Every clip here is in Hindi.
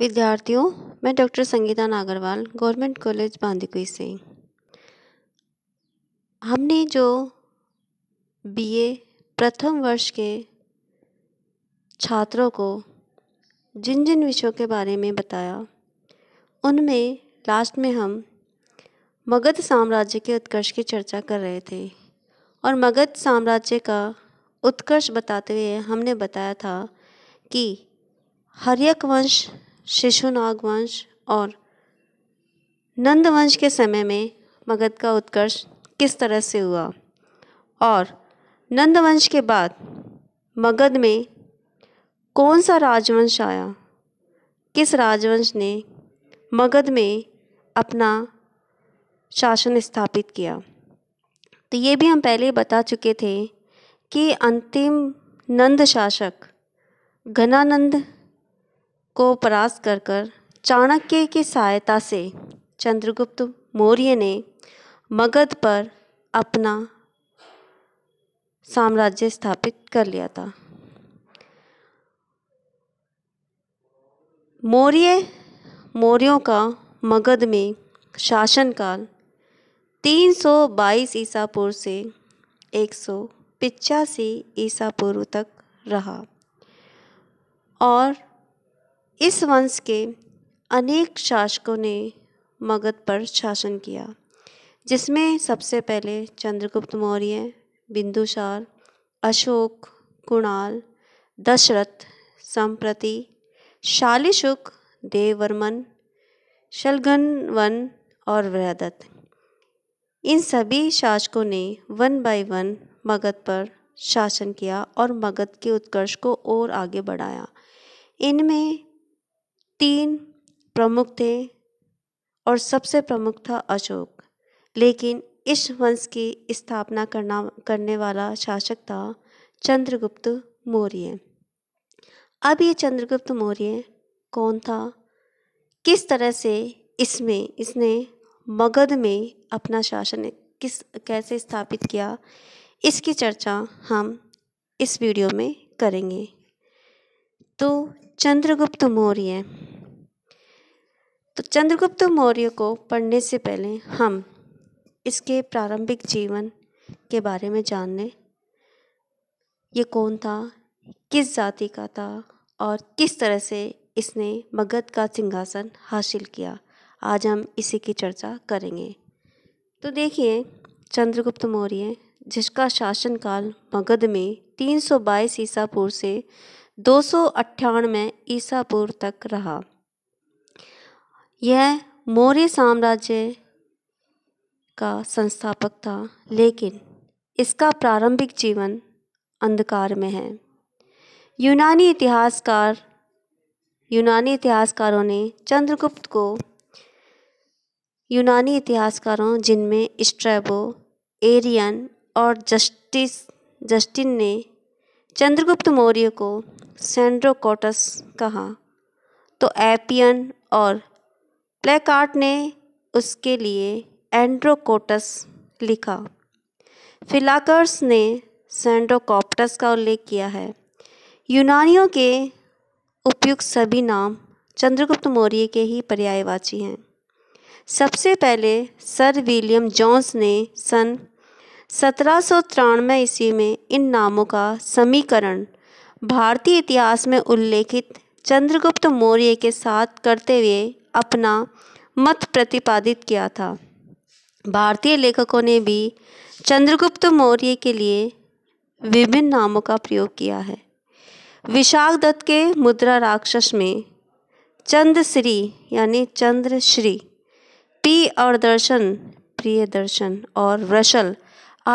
विद्यार्थियों मैं doctor Sangeeta Nagarwal government college Bandikui से हमने जो बीए प्रथम वर्ष के छात्रों को जिन जिन विषयों के बारे में बताया उनमें लास्ट में हम मगध साम्राज्य के उत्कर्ष की चर्चा कर रहे थे और मगध साम्राज्य का उत्कर्ष बताते हुए हमने बताया था कि हरियक वंश शिशु नागवंश और नंदवंश के समय में मगध का उत्कर्ष किस तरह से हुआ और नंदवंश के बाद मगध में कौन सा राजवंश आया किस राजवंश ने मगध में अपना शासन स्थापित किया तो ये भी हम पहले बता चुके थे कि अंतिम नंद शासक घनानंद को परास्त कर कर चाणक्य की सहायता से चंद्रगुप्त मौर्य ने मगध पर अपना साम्राज्य स्थापित कर लिया था मौर्य मौर्यों का मगध में शासनकाल 322 ईसा पूर्व से एक सौ ईसा पूर्व तक रहा और इस वंश के अनेक शासकों ने मगध पर शासन किया जिसमें सबसे पहले चंद्रगुप्त मौर्य बिंदुसार अशोक कुणाल दशरथ संप्रति शालिशुक देववर्मन शलगनवन और वृहदत्त इन सभी शासकों ने वन बाय वन मगध पर शासन किया और मगध के उत्कर्ष को और आगे बढ़ाया इनमें तीन प्रमुख थे और सबसे प्रमुख था अशोक लेकिन इस वंश की स्थापना करना करने वाला शासक था चंद्रगुप्त मौर्य अब ये चंद्रगुप्त मौर्य कौन था किस तरह से इसमें इसने मगध में अपना शासन किस कैसे स्थापित किया इसकी चर्चा हम इस वीडियो में करेंगे तो चंद्रगुप्त मौर्य तो चंद्रगुप्त मौर्य को पढ़ने से पहले हम इसके प्रारंभिक जीवन के बारे में जान लें ये कौन था किस जाति का था और किस तरह से इसने मगध का सिंहासन हासिल किया आज हम इसी की चर्चा करेंगे तो देखिए चंद्रगुप्त मौर्य जिसका शासनकाल मगध में 322 ईसा पूर्व से दो सौ ईसा पूर्व तक रहा यह मौर्य साम्राज्य का संस्थापक था लेकिन इसका प्रारंभिक जीवन अंधकार में है यूनानी इतिहासकार यूनानी इतिहासकारों ने चंद्रगुप्त को यूनानी इतिहासकारों जिनमें स्ट्रैबो एरियन और जस्टिस जस्टिन ने चंद्रगुप्त मौर्य को सेंड्रोकोटस कहा तो एपियन और प्लेकार्ट ने उसके लिए एंड्रोकोटस लिखा फिलाकर्स ने सेंड्रोकोप्टस का उल्लेख किया है यूनानियों के उपयुक्त सभी नाम चंद्रगुप्त मौर्य के ही पर्यायवाची हैं सबसे पहले सर विलियम जॉन्स ने सन सत्रह सौ तिरानवे ईस्वी में इन नामों का समीकरण भारतीय इतिहास में उल्लेखित चंद्रगुप्त मौर्य के साथ करते हुए अपना मत प्रतिपादित किया था भारतीय लेखकों ने भी चंद्रगुप्त मौर्य के लिए विभिन्न नामों का प्रयोग किया है विशाख दत्त के मुद्रा राक्षस में चंद्रश्री यानी चंद्रश्री पी और दर्शन प्रिय दर्शन और वृषल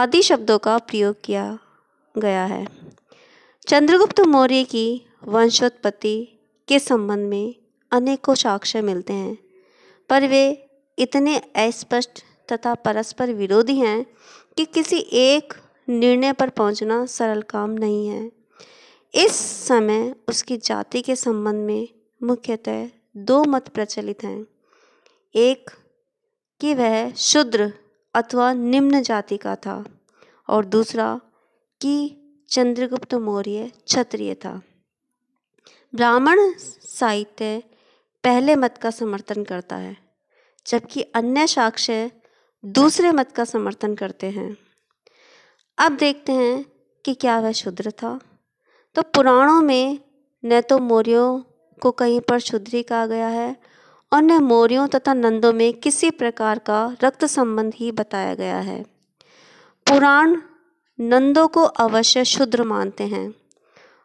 आदि शब्दों का प्रयोग किया गया है चंद्रगुप्त मौर्य की वंशोत्पत्ति के संबंध में अनेकों साक्ष्य मिलते हैं पर वे इतने अस्पष्ट तथा परस्पर विरोधी हैं कि किसी एक निर्णय पर पहुंचना सरल काम नहीं है इस समय उसकी जाति के संबंध में मुख्यतः दो मत प्रचलित हैं एक कि वह शूद्र अथवा निम्न जाति का था और दूसरा कि चंद्रगुप्त मौर्य क्षत्रिय था ब्राह्मण साहित्य पहले मत का समर्थन करता है जबकि अन्य साक्ष्य दूसरे मत का समर्थन करते हैं अब देखते हैं कि क्या वह शुद्र था तो पुराणों में न तो मौर्यों को कहीं पर शुद्री कहा गया है और न मौर्यों तथा नंदों में किसी प्रकार का रक्त संबंध ही बताया गया है पुराण नंदों को अवश्य शुद्र मानते हैं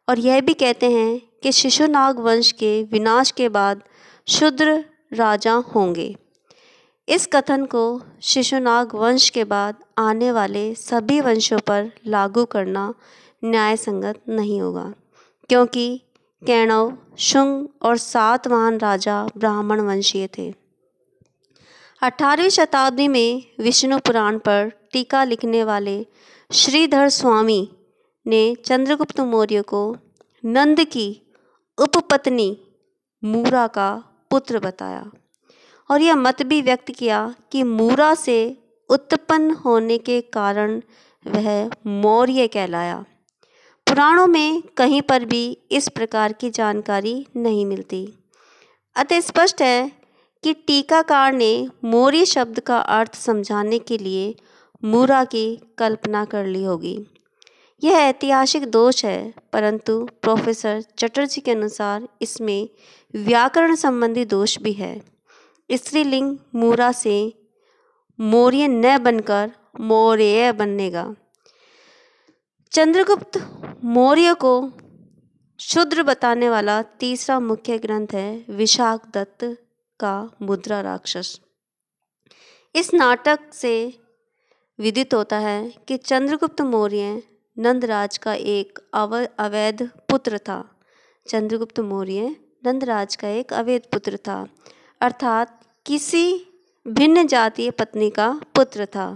और यह भी कहते हैं कि शिशुनाग वंश के विनाश के बाद शुद्र राजा होंगे इस कथन को शिशुनाग वंश के बाद आने वाले सभी वंशों पर लागू करना न्याय संगत नहीं होगा क्योंकि कैणव शुंग और सातवान राजा ब्राह्मण वंशीय थे अठारहवीं शताब्दी में विष्णु पुराण पर टीका लिखने वाले श्रीधर स्वामी ने चंद्रगुप्त मौर्य को नंद की उपपत्नी मूरा का पुत्र बताया और यह मत भी व्यक्त किया कि मूरा से उत्पन्न होने के कारण वह मौर्य कहलाया पुराणों में कहीं पर भी इस प्रकार की जानकारी नहीं मिलती अतः स्पष्ट है कि टीकाकार ने मौर्य शब्द का अर्थ समझाने के लिए मूरा की कल्पना कर ली होगी यह ऐतिहासिक दोष है परंतु प्रोफेसर चटर्जी के अनुसार इसमें व्याकरण संबंधी दोष भी है स्त्रीलिंग मूरा से मौर्य न बनकर मौर्य बनेगा चंद्रगुप्त मौर्य को शुद्र बताने वाला तीसरा मुख्य ग्रंथ है विशाख दत्त का मुद्रा राक्षस इस नाटक से विदित होता है कि चंद्रगुप्त मौर्य नंदराज का एक अवैध पुत्र था चंद्रगुप्त मौर्य नंदराज का एक अवैध पुत्र था अर्थात किसी भिन्न जातीय पत्नी का पुत्र था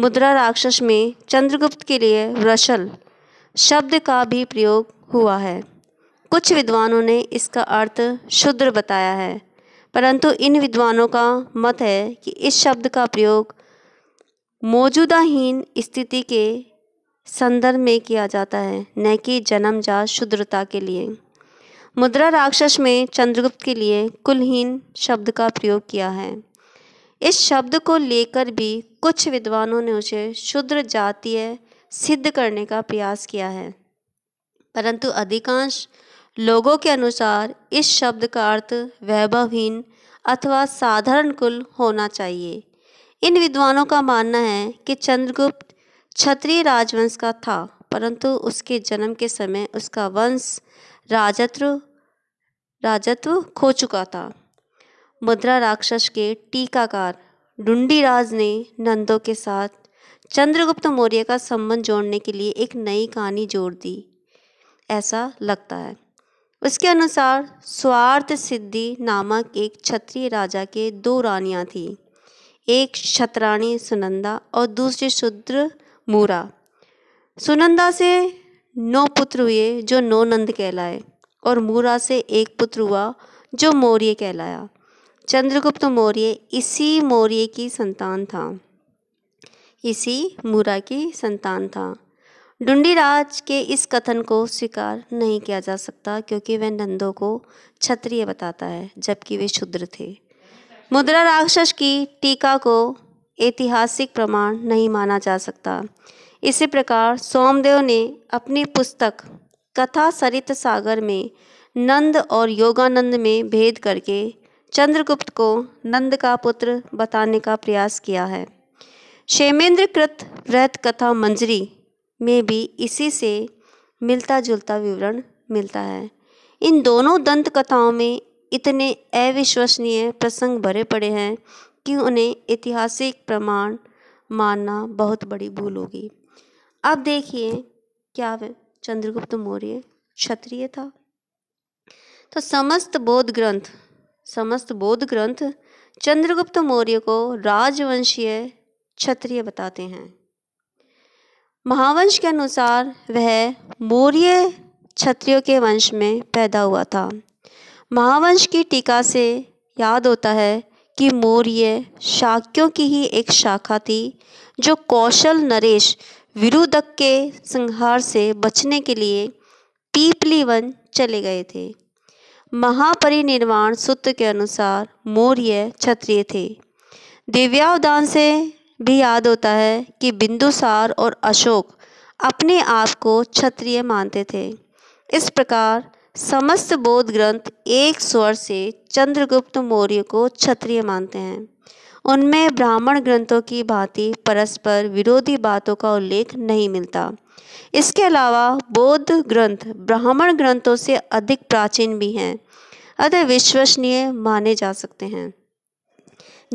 मुद्रा राक्षस में चंद्रगुप्त के लिए वृशल शब्द का भी प्रयोग हुआ है कुछ विद्वानों ने इसका अर्थ शुद्र बताया है परंतु इन विद्वानों का मत है कि इस शब्द का प्रयोग मौजूदाहीन स्थिति के संदर्भ में किया जाता है न कि जन्मजात शुद्रता के लिए मुद्रा राक्षस में चंद्रगुप्त के लिए कुलहीन शब्द का प्रयोग किया है इस शब्द को लेकर भी कुछ विद्वानों ने उसे शुद्र जातीय सिद्ध करने का प्रयास किया है परंतु अधिकांश लोगों के अनुसार इस शब्द का अर्थ वैभवहीन अथवा साधारण कुल होना चाहिए इन विद्वानों का मानना है कि चंद्रगुप्त क्षत्रिय राजवंश का था परंतु उसके जन्म के समय उसका वंश राजत्र राजत्व तो खो चुका था मुद्रा राक्षस के टीकाकार डुंडीराज ने नंदों के साथ चंद्रगुप्त मौर्य का संबंध जोड़ने के लिए एक नई कहानी जोड़ दी ऐसा लगता है उसके अनुसार स्वार्थ सिद्धि नामक एक क्षत्रिय राजा के दो रानियां थीं एक क्षत्राणी सुनंदा और दूसरी शूद्र मूरा सुनंदा से नौ पुत्र हुए जो नौ नंद कहलाए और मूरा से एक पुत्र हुआ जो मौर्य कहलाया चंद्रगुप्त मौर्य इसी मौर्य की संतान था इसी मूरा की संतान था डुंडी राज के इस कथन को स्वीकार नहीं किया जा सकता क्योंकि वह नंदों को क्षत्रिय बताता है जबकि वे शुद्र थे मुद्रा राक्षस की टीका को ऐतिहासिक प्रमाण नहीं माना जा सकता इसी प्रकार सोमदेव ने अपनी पुस्तक कथा सरित सागर में नंद और योगानंद में भेद करके चंद्रगुप्त को नंद का पुत्र बताने का प्रयास किया है क्षेमेंद्र कृत वृहत कथा मंजरी में भी इसी से मिलता जुलता विवरण मिलता है इन दोनों दंत कथाओं में इतने अविश्वसनीय प्रसंग भरे पड़े हैं कि उन्हें ऐतिहासिक प्रमाण मानना बहुत बड़ी भूल होगी अब देखिए क्या वे? चंद्रगुप्त मौर्य क्षत्रिय था तो समस्त बौद्ध ग्रंथ समस्त बौद्ध ग्रंथ चंद्रगुप्त मौर्य को राजवंशीय क्षत्रिय बताते हैं महावंश के अनुसार वह मौर्य क्षत्रियों के वंश में पैदा हुआ था महावंश की टीका से याद होता है कि मौर्य शाक्यों की ही एक शाखा थी जो कौशल नरेश विरूदक के संहार से बचने के लिए पीपली वन चले गए थे महापरिनिर्वाण सूत्र के अनुसार मौर्य क्षत्रिय थे दिव्यावदान से भी याद होता है कि बिंदुसार और अशोक अपने आप को क्षत्रिय मानते थे इस प्रकार समस्त बोध ग्रंथ एक स्वर से चंद्रगुप्त मौर्य को क्षत्रिय मानते हैं उनमें ब्राह्मण ग्रंथों की भांति परस्पर विरोधी बातों का उल्लेख नहीं मिलता इसके अलावा बौद्ध ग्रंथ ब्राह्मण ग्रंथों से अधिक प्राचीन भी हैं अतः विश्वसनीय माने जा सकते हैं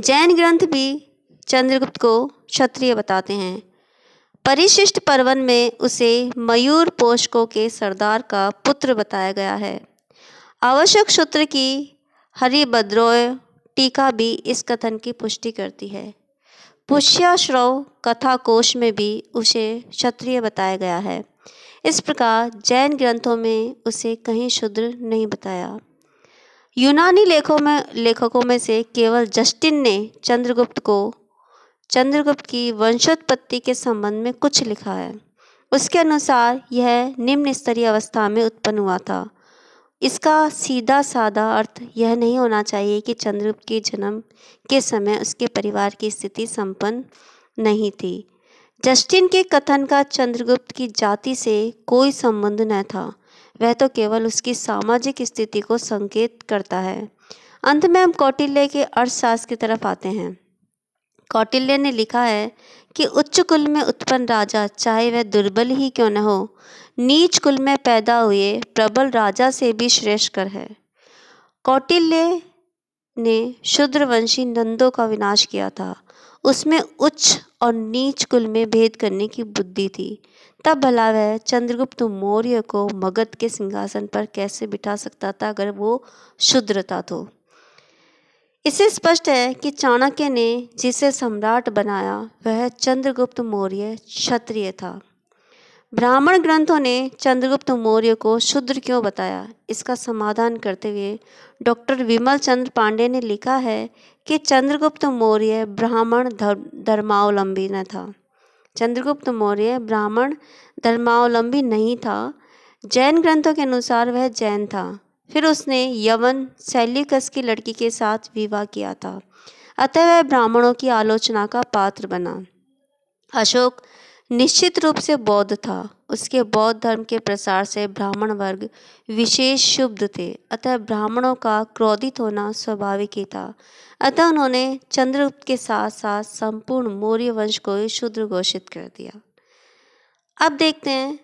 जैन ग्रंथ भी चंद्रगुप्त को क्षत्रिय बताते हैं परिशिष्ट पर्वन में उसे मयूर पोषकों के सरदार का पुत्र बताया गया है आवश्यक सूत्र की हरिभद्रोय टीका भी इस कथन की पुष्टि करती है पुष्याश्रव कथाकोश में भी उसे क्षत्रिय बताया गया है इस प्रकार जैन ग्रंथों में उसे कहीं शूद्र नहीं बताया यूनानी लेखों में लेखकों में से केवल जस्टिन ने चंद्रगुप्त को चंद्रगुप्त की वंशोत्पत्ति के संबंध में कुछ लिखा है उसके अनुसार यह निम्न स्तरीय अवस्था में उत्पन्न हुआ था इसका सीधा साधा अर्थ यह नहीं होना चाहिए कि चंद्रगुप्त के जन्म के समय उसके परिवार की स्थिति संपन्न नहीं थी जस्टिन के कथन का चंद्रगुप्त की जाति से कोई संबंध न था वह तो केवल उसकी सामाजिक स्थिति को संकेत करता है अंत में हम कौटिल्य के अर्थशास्त्र की तरफ आते हैं कौटिल्य ने लिखा है कि उच्च कुल में उत्पन्न राजा चाहे वह दुर्बल ही क्यों न हो नीच कुल में पैदा हुए प्रबल राजा से भी श्रेष्ठकर है कौटिल्य ने वंशी नंदों का विनाश किया था उसमें उच्च और नीच कुल में भेद करने की बुद्धि थी तब भला वह चंद्रगुप्त मौर्य को मगध के सिंहासन पर कैसे बिठा सकता था अगर वो शुद्रता तो इसे स्पष्ट है कि चाणक्य ने जिसे सम्राट बनाया वह चंद्रगुप्त मौर्य क्षत्रिय था ब्राह्मण ग्रंथों ने चंद्रगुप्त मौर्य को शूद्र क्यों बताया इसका समाधान करते हुए डॉक्टर विमल चंद्र पांडे ने लिखा है कि चंद्रगुप्त मौर्य ब्राह्मण धर्मावलंबी न था चंद्रगुप्त मौर्य ब्राह्मण धर्मावलंबी नहीं था जैन ग्रंथों के अनुसार वह जैन था फिर उसने यवन सैल्यूकस की लड़की के साथ विवाह किया था अतः वह ब्राह्मणों की आलोचना का पात्र बना अशोक निश्चित रूप से बौद्ध था उसके बौद्ध धर्म के प्रसार से ब्राह्मण वर्ग विशेष शुद्ध थे अतः ब्राह्मणों का क्रोधित होना स्वाभाविक ही था अतः उन्होंने चंद्रगुप्त के साथ साथ संपूर्ण मौर्य वंश को ही शूद्र घोषित कर दिया अब देखते हैं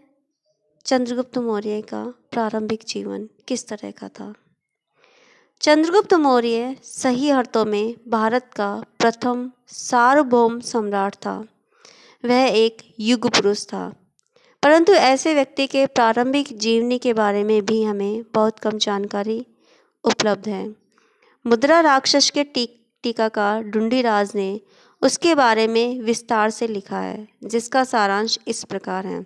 चंद्रगुप्त मौर्य का प्रारंभिक जीवन किस तरह का था चंद्रगुप्त मौर्य सही अर्थों में भारत का प्रथम सार्वभौम सम्राट था वह एक युग पुरुष था परंतु ऐसे व्यक्ति के प्रारंभिक जीवनी के बारे में भी हमें बहुत कम जानकारी उपलब्ध है मुद्रा राक्षस के टी टीकाकार डुंडीराज ने उसके बारे में विस्तार से लिखा है जिसका सारांश इस प्रकार है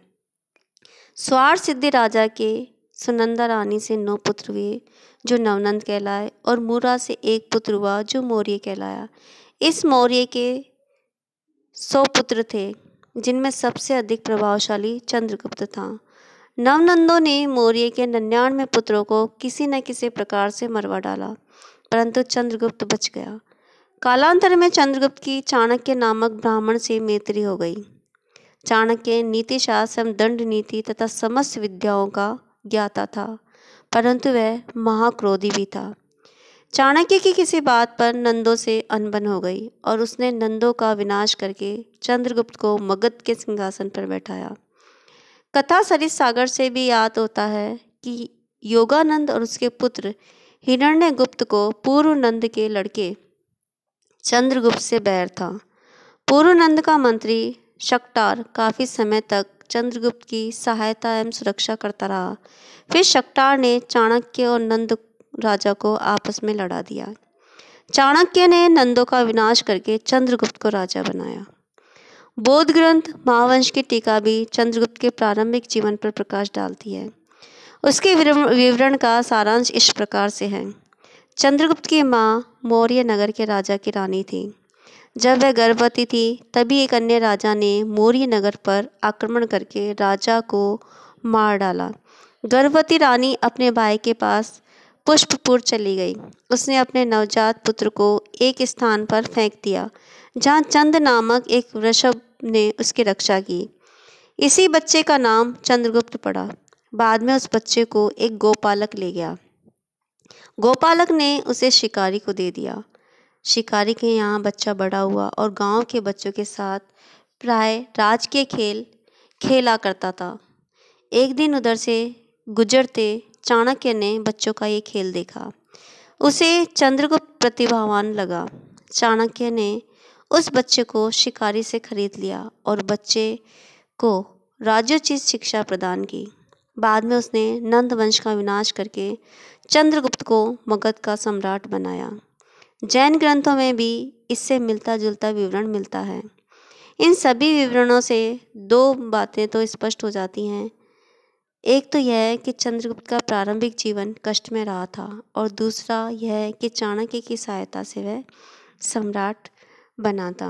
स्वार सिद्धि राजा के सुनंदा रानी से नौ पुत्र हुए जो नवनंद कहलाए और मूरा से एक पुत्र हुआ जो मौर्य कहलाया इस मौर्य के सौ पुत्र थे जिनमें सबसे अधिक प्रभावशाली चंद्रगुप्त था नवनंदों ने मौर्य के नन्यानवे पुत्रों को किसी न किसी प्रकार से मरवा डाला परंतु चंद्रगुप्त बच गया कालांतर में चंद्रगुप्त की चाणक्य नामक ब्राह्मण से मैत्री हो गई चाणक्य नीतिशास्त्र एवं दंड नीति तथा समस्त विद्याओं का ज्ञाता था परंतु वह महाक्रोधी भी था चाणक्य की किसी बात पर नंदो से अनबन हो गई और उसने नंदो का विनाश करके चंद्रगुप्त को मगध के सिंहासन पर बैठाया कथा सरित सागर से भी याद होता है कि योगानंद और उसके पुत्र हिरण्य गुप्त को पूर्व नंद के लड़के चंद्रगुप्त से बैर था पूर्वनंद का मंत्री शक्टार काफ़ी समय तक चंद्रगुप्त की सहायता एवं सुरक्षा करता रहा फिर शक्टार ने चाणक्य और नंद राजा को आपस में लड़ा दिया चाणक्य ने नंदों का विनाश करके चंद्रगुप्त को राजा बनाया बोध ग्रंथ महावंश की टीका भी चंद्रगुप्त के प्रारंभिक जीवन पर प्रकाश डालती है उसके विवरण का सारांश इस प्रकार से है चंद्रगुप्त की माँ मौर्य नगर के राजा की रानी थी जब वह गर्भवती थी तभी एक अन्य राजा ने मौर्य नगर पर आक्रमण करके राजा को मार डाला गर्भवती रानी अपने भाई के पास पुष्पपुर चली गई उसने अपने नवजात पुत्र को एक स्थान पर फेंक दिया जहाँ चंद नामक एक वृषभ ने उसकी रक्षा की इसी बच्चे का नाम चंद्रगुप्त पड़ा बाद में उस बच्चे को एक गोपालक ले गया गोपालक ने उसे शिकारी को दे दिया शिकारी के यहाँ बच्चा बड़ा हुआ और गांव के बच्चों के साथ प्राय राज के खेल खेला करता था एक दिन उधर से गुजरते चाणक्य ने बच्चों का ये खेल देखा उसे चंद्रगुप्त प्रतिभावान लगा चाणक्य ने उस बच्चे को शिकारी से खरीद लिया और बच्चे को राज्योचित शिक्षा प्रदान की बाद में उसने नंद वंश का विनाश करके चंद्रगुप्त को मगध का सम्राट बनाया जैन ग्रंथों में भी इससे मिलता जुलता विवरण मिलता है इन सभी विवरणों से दो बातें तो स्पष्ट हो जाती हैं एक तो यह है कि चंद्रगुप्त का प्रारंभिक जीवन कष्ट में रहा था और दूसरा यह है कि चाणक्य की सहायता से वह सम्राट बना था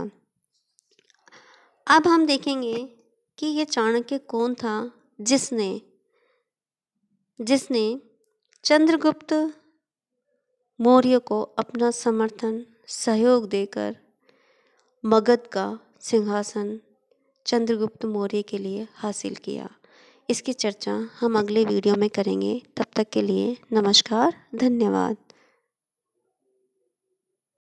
अब हम देखेंगे कि यह चाणक्य कौन था जिसने जिसने चंद्रगुप्त मौर्य को अपना समर्थन सहयोग देकर मगध का सिंहासन चंद्रगुप्त मौर्य के लिए हासिल किया इसकी चर्चा हम अगले वीडियो में करेंगे तब तक के लिए नमस्कार धन्यवाद